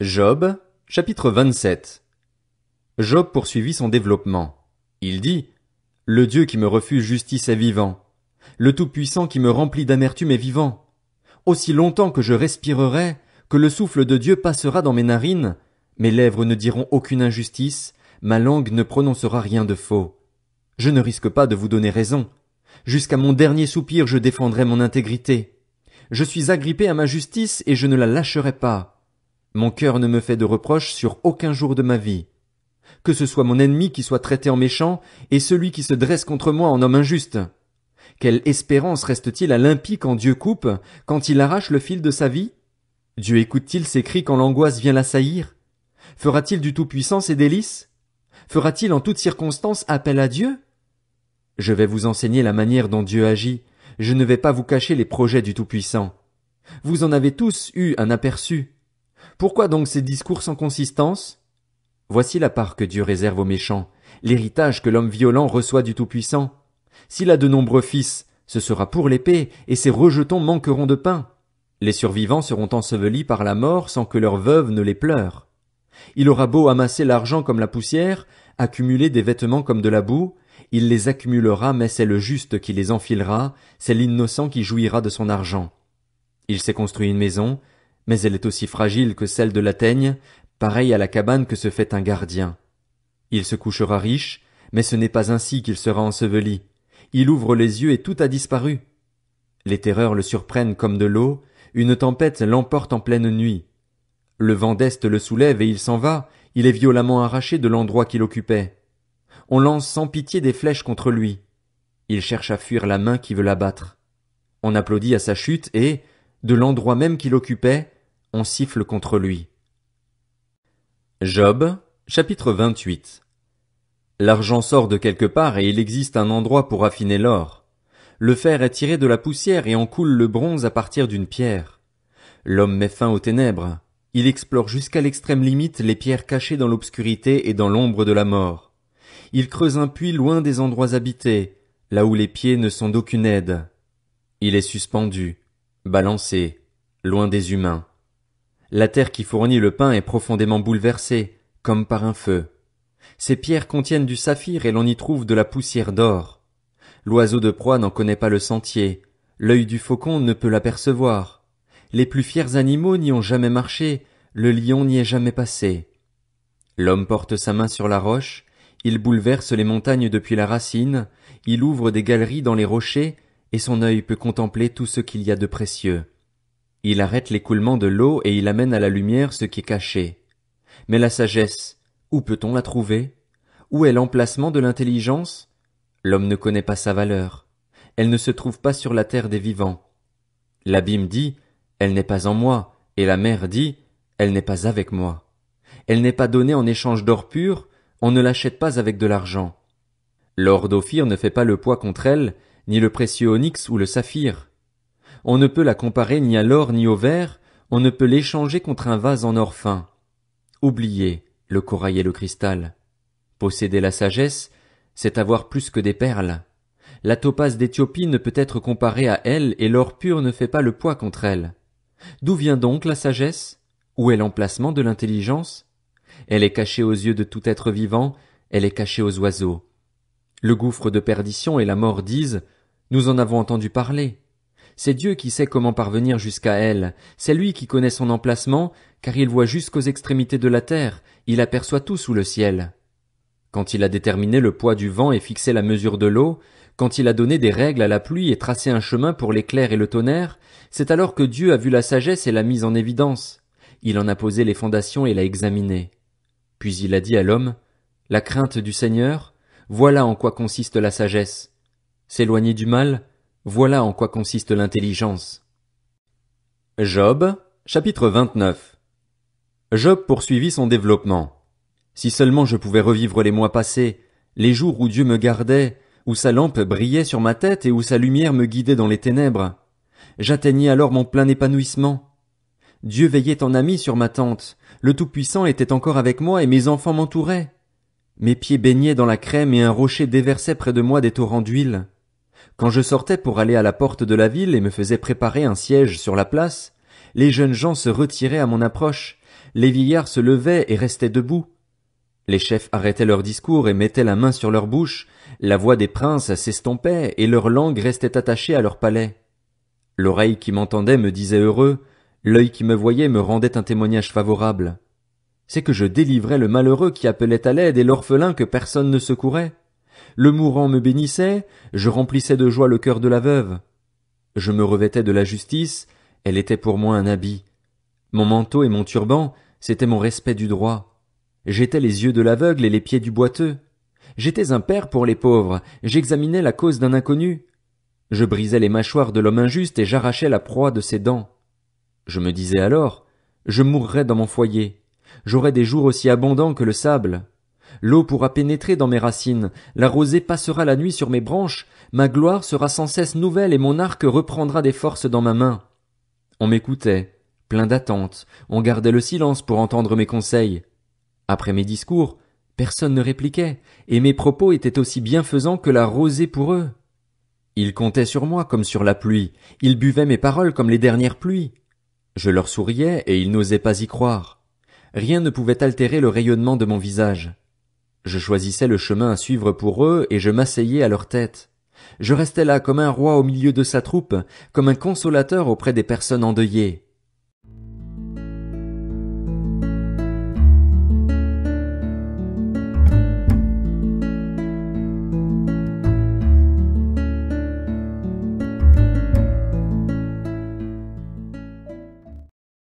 Job, chapitre 27. Job poursuivit son développement. Il dit, Le Dieu qui me refuse justice est vivant. Le Tout-Puissant qui me remplit d'amertume est vivant. Aussi longtemps que je respirerai, que le souffle de Dieu passera dans mes narines, mes lèvres ne diront aucune injustice, ma langue ne prononcera rien de faux. Je ne risque pas de vous donner raison. Jusqu'à mon dernier soupir je défendrai mon intégrité. Je suis agrippé à ma justice et je ne la lâcherai pas. Mon cœur ne me fait de reproches sur aucun jour de ma vie. Que ce soit mon ennemi qui soit traité en méchant, et celui qui se dresse contre moi en homme injuste. Quelle espérance reste-t-il à l'impie quand Dieu coupe, quand il arrache le fil de sa vie? Dieu écoute-t-il ses cris quand l'angoisse vient l'assaillir? Fera-t-il du Tout-Puissant ses délices? Fera-t-il en toutes circonstances appel à Dieu? Je vais vous enseigner la manière dont Dieu agit, je ne vais pas vous cacher les projets du Tout-Puissant. Vous en avez tous eu un aperçu. Pourquoi donc ces discours sans consistance? Voici la part que Dieu réserve aux méchants, l'héritage que l'homme violent reçoit du Tout-Puissant. S'il a de nombreux fils, ce sera pour l'épée, et ses rejetons manqueront de pain. Les survivants seront ensevelis par la mort sans que leur veuve ne les pleure. Il aura beau amasser l'argent comme la poussière, accumuler des vêtements comme de la boue, il les accumulera, mais c'est le juste qui les enfilera, c'est l'innocent qui jouira de son argent. Il s'est construit une maison, mais elle est aussi fragile que celle de la teigne, pareille à la cabane que se fait un gardien. Il se couchera riche, mais ce n'est pas ainsi qu'il sera enseveli. Il ouvre les yeux et tout a disparu. Les terreurs le surprennent comme de l'eau, une tempête l'emporte en pleine nuit. Le vent d'Est le soulève et il s'en va, il est violemment arraché de l'endroit qu'il occupait. On lance sans pitié des flèches contre lui. Il cherche à fuir la main qui veut l'abattre. On applaudit à sa chute et, de l'endroit même qu'il occupait, on siffle contre lui. Job, chapitre 28. L'argent sort de quelque part et il existe un endroit pour affiner l'or. Le fer est tiré de la poussière et en coule le bronze à partir d'une pierre. L'homme met fin aux ténèbres. Il explore jusqu'à l'extrême limite les pierres cachées dans l'obscurité et dans l'ombre de la mort. Il creuse un puits loin des endroits habités, là où les pieds ne sont d'aucune aide. Il est suspendu, balancé, loin des humains. La terre qui fournit le pain est profondément bouleversée, comme par un feu. Ces pierres contiennent du saphir et l'on y trouve de la poussière d'or. L'oiseau de proie n'en connaît pas le sentier, l'œil du faucon ne peut l'apercevoir. Les plus fiers animaux n'y ont jamais marché, le lion n'y est jamais passé. L'homme porte sa main sur la roche, il bouleverse les montagnes depuis la racine, il ouvre des galeries dans les rochers, et son œil peut contempler tout ce qu'il y a de précieux. Il arrête l'écoulement de l'eau et il amène à la lumière ce qui est caché. Mais la sagesse, où peut-on la trouver? Où est l'emplacement de l'intelligence? L'homme ne connaît pas sa valeur. Elle ne se trouve pas sur la terre des vivants. L'abîme dit, elle n'est pas en moi, et la mer dit, elle n'est pas avec moi. Elle n'est pas donnée en échange d'or pur, on ne l'achète pas avec de l'argent. L'or d'Ophir ne fait pas le poids contre elle, ni le précieux onyx ou le saphir on ne peut la comparer ni à l'or ni au verre, on ne peut l'échanger contre un vase en or fin. Oubliez le corail et le cristal. Posséder la sagesse, c'est avoir plus que des perles. La topaze d'Éthiopie ne peut être comparée à elle et l'or pur ne fait pas le poids contre elle. D'où vient donc la sagesse? Où est l'emplacement de l'intelligence? Elle est cachée aux yeux de tout être vivant, elle est cachée aux oiseaux. Le gouffre de perdition et la mort disent, nous en avons entendu parler. C'est Dieu qui sait comment parvenir jusqu'à elle, c'est lui qui connaît son emplacement, car il voit jusqu'aux extrémités de la terre, il aperçoit tout sous le ciel. Quand il a déterminé le poids du vent et fixé la mesure de l'eau, quand il a donné des règles à la pluie et tracé un chemin pour l'éclair et le tonnerre, c'est alors que Dieu a vu la sagesse et l'a mise en évidence. Il en a posé les fondations et l'a examinée. Puis il a dit à l'homme, La crainte du Seigneur, voilà en quoi consiste la sagesse. S'éloigner du mal, voilà en quoi consiste l'intelligence. Job, chapitre 29. Job poursuivit son développement. Si seulement je pouvais revivre les mois passés, les jours où Dieu me gardait, où sa lampe brillait sur ma tête et où sa lumière me guidait dans les ténèbres. J'atteignais alors mon plein épanouissement. Dieu veillait en ami sur ma tente, le Tout-Puissant était encore avec moi et mes enfants m'entouraient. Mes pieds baignaient dans la crème et un rocher déversait près de moi des torrents d'huile. Quand je sortais pour aller à la porte de la ville et me faisais préparer un siège sur la place, les jeunes gens se retiraient à mon approche, les vieillards se levaient et restaient debout. Les chefs arrêtaient leur discours et mettaient la main sur leur bouche, la voix des princes s'estompait et leur langue restait attachée à leur palais. L'oreille qui m'entendait me disait heureux, l'œil qui me voyait me rendait un témoignage favorable. C'est que je délivrais le malheureux qui appelait à l'aide et l'orphelin que personne ne secourait. Le mourant me bénissait, je remplissais de joie le cœur de la veuve. Je me revêtais de la justice, elle était pour moi un habit. Mon manteau et mon turban, c'était mon respect du droit. J'étais les yeux de l'aveugle et les pieds du boiteux. J'étais un père pour les pauvres, j'examinais la cause d'un inconnu. Je brisais les mâchoires de l'homme injuste et j'arrachais la proie de ses dents. Je me disais alors, je mourrais dans mon foyer, j'aurais des jours aussi abondants que le sable. L'eau pourra pénétrer dans mes racines, la rosée passera la nuit sur mes branches, ma gloire sera sans cesse nouvelle et mon arc reprendra des forces dans ma main. On m'écoutait, plein d'attente, on gardait le silence pour entendre mes conseils. Après mes discours, personne ne répliquait, et mes propos étaient aussi bienfaisants que la rosée pour eux. Ils comptaient sur moi comme sur la pluie, ils buvaient mes paroles comme les dernières pluies. Je leur souriais et ils n'osaient pas y croire. Rien ne pouvait altérer le rayonnement de mon visage. Je choisissais le chemin à suivre pour eux et je m'asseyais à leur tête. Je restais là comme un roi au milieu de sa troupe, comme un consolateur auprès des personnes endeuillées.